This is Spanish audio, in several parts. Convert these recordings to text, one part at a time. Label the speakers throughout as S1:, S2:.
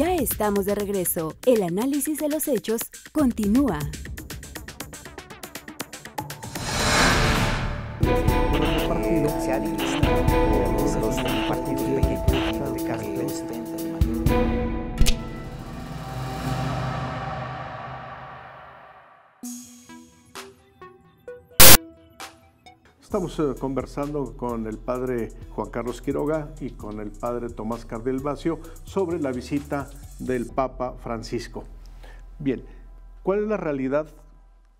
S1: Ya estamos de regreso. El análisis de los hechos continúa.
S2: Estamos eh, conversando con el padre Juan Carlos Quiroga y con el padre Tomás Cardel Vacio sobre la visita del Papa Francisco. Bien, ¿cuál es la realidad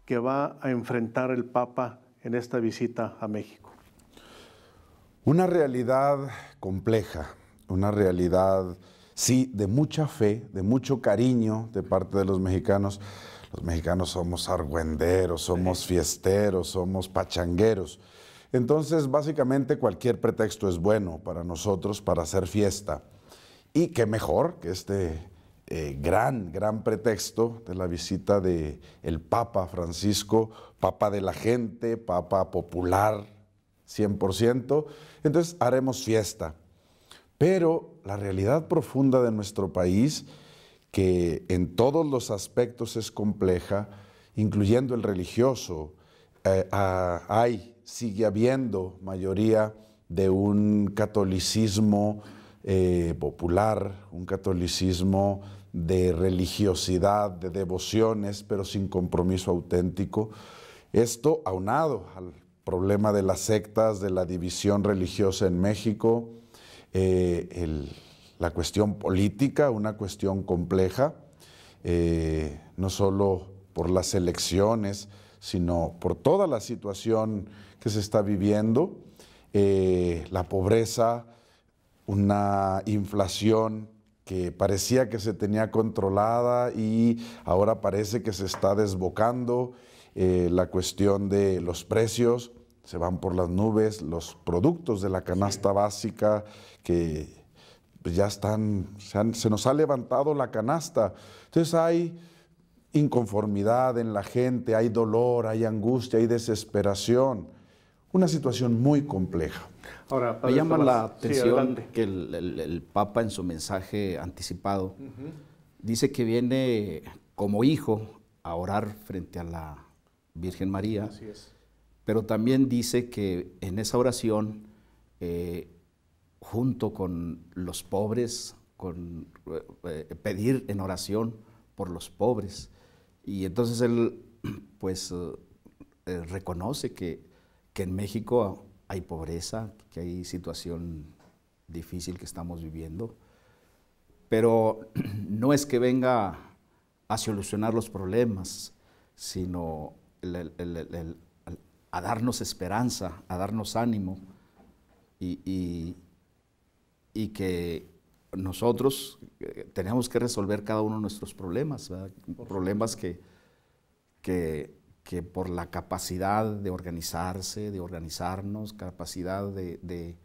S2: que va a enfrentar el Papa en esta visita a México?
S3: Una realidad compleja, una realidad, sí, de mucha fe, de mucho cariño de parte de los mexicanos, los mexicanos somos argüenderos, somos fiesteros, somos pachangueros. Entonces, básicamente cualquier pretexto es bueno para nosotros para hacer fiesta. Y qué mejor que este eh, gran, gran pretexto de la visita del el Papa Francisco, Papa de la gente, Papa popular, 100%. Entonces haremos fiesta. Pero la realidad profunda de nuestro país que en todos los aspectos es compleja, incluyendo el religioso. Eh, hay, sigue habiendo mayoría de un catolicismo eh, popular, un catolicismo de religiosidad, de devociones, pero sin compromiso auténtico. Esto aunado al problema de las sectas, de la división religiosa en México, eh, el la cuestión política, una cuestión compleja, eh, no solo por las elecciones, sino por toda la situación que se está viviendo, eh, la pobreza, una inflación que parecía que se tenía controlada y ahora parece que se está desbocando, eh, la cuestión de los precios, se van por las nubes, los productos de la canasta básica que pues ya están, se, nos ha levantado la canasta. Entonces hay inconformidad en la gente, hay dolor, hay angustia, hay desesperación. Una situación muy
S1: compleja. Ahora, me llama la atención que el, Papa en su mensaje anticipado dice que viene como hijo a orar frente a la Virgen María, Así es. pero también dice que en esa oración eh, junto con los pobres, con eh, eh, pedir en oración por los pobres. Y entonces él pues eh, reconoce que, en México hay pobreza, que hay situación difícil que estamos viviendo, pero no es que venga a solucionar los problemas, sino a darnos esperanza, a darnos ánimo y y que nosotros eh, tenemos que resolver cada uno de nuestros problemas, problemas que, que, por la capacidad de organizarse, de organizarnos, capacidad de, de,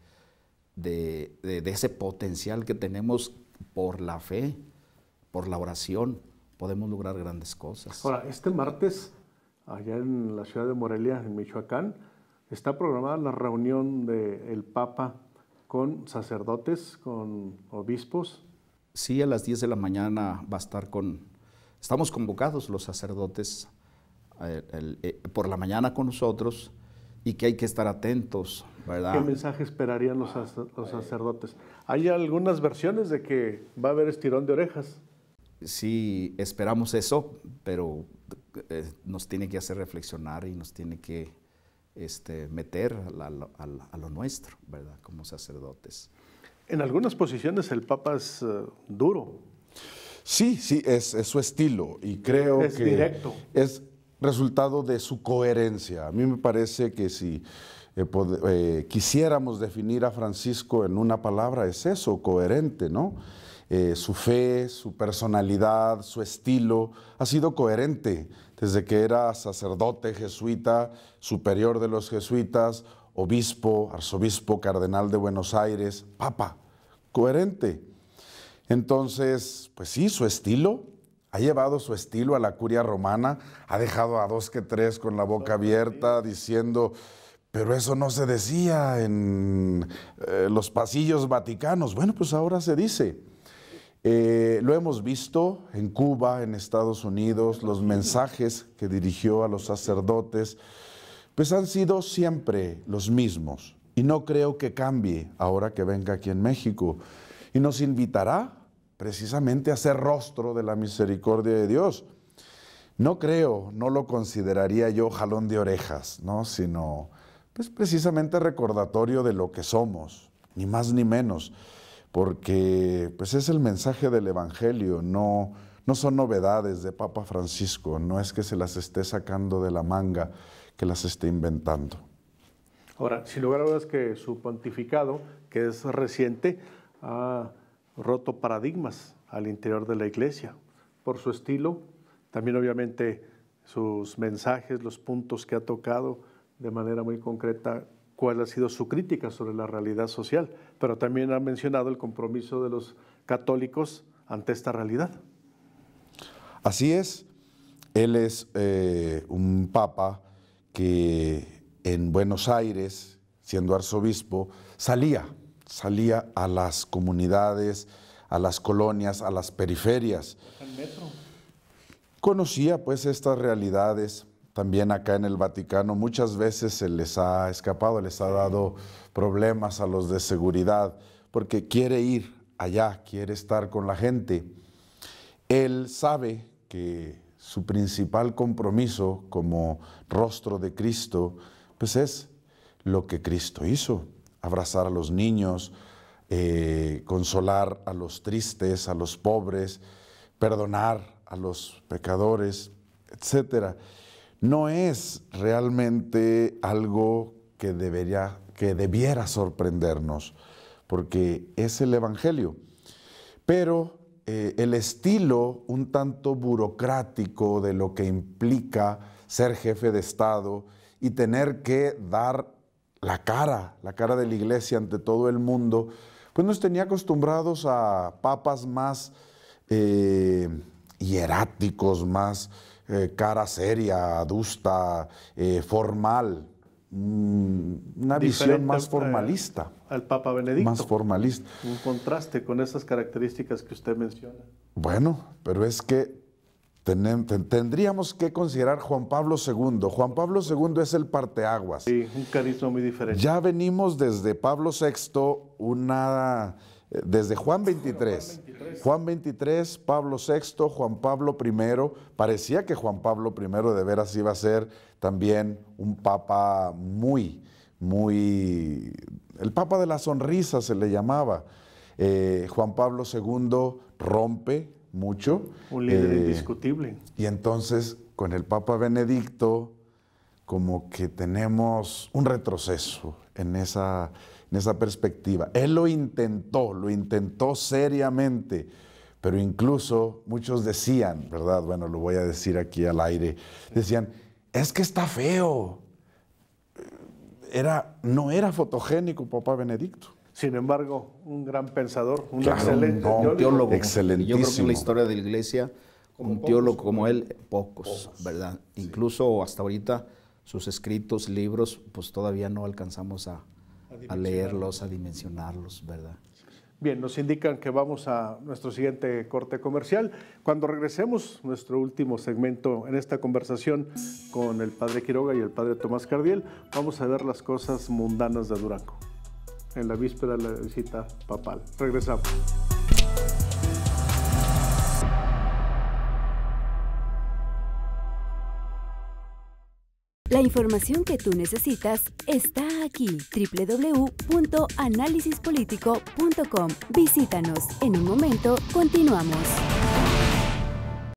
S1: de, ese potencial que tenemos por la fe, por la oración, podemos lograr grandes cosas. Ahora, este
S2: martes, allá en la ciudad de Morelia, en Michoacán, está programada la reunión
S1: del Papa con sacerdotes, con obispos. Sí, a las 10 de la mañana va a estar con... Estamos convocados los sacerdotes eh, eh, por la mañana con nosotros y que hay que estar atentos, ¿verdad? ¿Qué
S2: mensaje esperarían los, sacerdotes? Hay algunas versiones de que va a haber estirón de orejas.
S1: Sí, esperamos eso, pero eh, nos tiene que hacer reflexionar y nos tiene que este, meter a, lo nuestro, ¿verdad? Como sacerdotes. En algunas posiciones el Papa es eh,
S3: duro. Sí, sí, es, su estilo y creo es que directo. es resultado de su coherencia. A mí me parece que si eh, eh, quisiéramos definir a Francisco en una palabra, es eso, coherente, ¿no? Eh, su fe, su personalidad, su estilo, ha sido coherente desde que era sacerdote jesuita, superior de los jesuitas, obispo, arzobispo, cardenal de Buenos Aires, papa, coherente. Entonces, pues sí, su estilo, ha llevado su estilo a la curia romana, ha dejado a dos que tres con la boca abierta diciendo, pero eso no se decía en eh, los pasillos vaticanos. Bueno, pues ahora se dice. Eh, lo hemos visto en Cuba, en Estados Unidos, los mensajes que dirigió a los sacerdotes, pues han sido siempre los mismos. Y no creo que cambie ahora que venga aquí en México. Y nos invitará precisamente a ser rostro de la misericordia de Dios. No creo, no lo consideraría yo jalón de orejas, ¿no? sino pues precisamente recordatorio de lo que somos, ni más ni menos porque pues es el mensaje del Evangelio, no, no son novedades de Papa Francisco, no es que se las esté sacando de la manga, que las esté inventando.
S2: Ahora, sin lugar a dudas que su pontificado, que es reciente, ha roto paradigmas al interior de la iglesia por su estilo, también obviamente sus mensajes, los puntos que ha tocado de manera muy concreta cuál ha sido su crítica sobre la realidad social, pero también ha mencionado el compromiso de los católicos ante esta realidad.
S3: Así es, él es eh, un papa que en Buenos Aires, siendo arzobispo, salía, salía a las comunidades, a las colonias, a las periferias. Conocía pues estas realidades también acá en el Vaticano muchas veces se les ha escapado, les ha dado problemas a los de seguridad, porque quiere ir allá, quiere estar con la gente. Él sabe que su principal compromiso como rostro de Cristo, pues es lo que Cristo hizo, abrazar a los niños, eh, consolar a los tristes, a los pobres, perdonar a los pecadores, etcétera no es realmente algo que, debería, que debiera sorprendernos, porque es el Evangelio. Pero eh, el estilo un tanto burocrático de lo que implica ser jefe de Estado y tener que dar la cara, la cara de la iglesia ante todo el mundo, pues nos tenía acostumbrados a papas más eh, hieráticos, más eh, cara seria, adusta, eh, formal, mm, una visión más formalista.
S2: Al Papa Benedicto. Más
S3: formalista.
S2: Un contraste con esas características que usted menciona.
S3: Bueno, pero es que tendríamos que considerar Juan Pablo II. Juan Pablo II es el parteaguas. Sí,
S2: un carisma muy diferente. Ya
S3: venimos desde Pablo VI, una desde Juan 23, Juan 23, Pablo VI, Juan Pablo I, parecía que Juan Pablo I de veras iba a ser también un papa muy, muy, el papa de la sonrisa se le llamaba. Eh, Juan Pablo II rompe mucho. Un líder eh,
S2: indiscutible.
S3: Y entonces con el papa Benedicto como que tenemos un retroceso en esa, en esa perspectiva. Él lo intentó, lo intentó seriamente, pero incluso muchos decían, ¿verdad? Bueno, lo voy a decir aquí al aire, decían, es que está feo. Era, no era fotogénico papá Benedicto. Sin embargo, un gran pensador,
S2: un excelente teólogo.
S1: Yo creo que en la historia de la iglesia, un teólogo como él, pocos, ¿verdad? Incluso hasta ahorita sus escritos, libros, pues todavía no alcanzamos a, leerlos, a dimensionarlos, ¿verdad?
S2: Bien, nos indican que vamos a nuestro siguiente corte comercial. Cuando regresemos, nuestro último segmento en esta conversación con el padre Quiroga y el padre Tomás Cardiel, vamos a ver las cosas mundanas de Durango en la víspera de la visita papal. Regresamos.
S1: La información que tú necesitas está aquí, www.analisispolitico.com. Visítanos. En un momento, continuamos.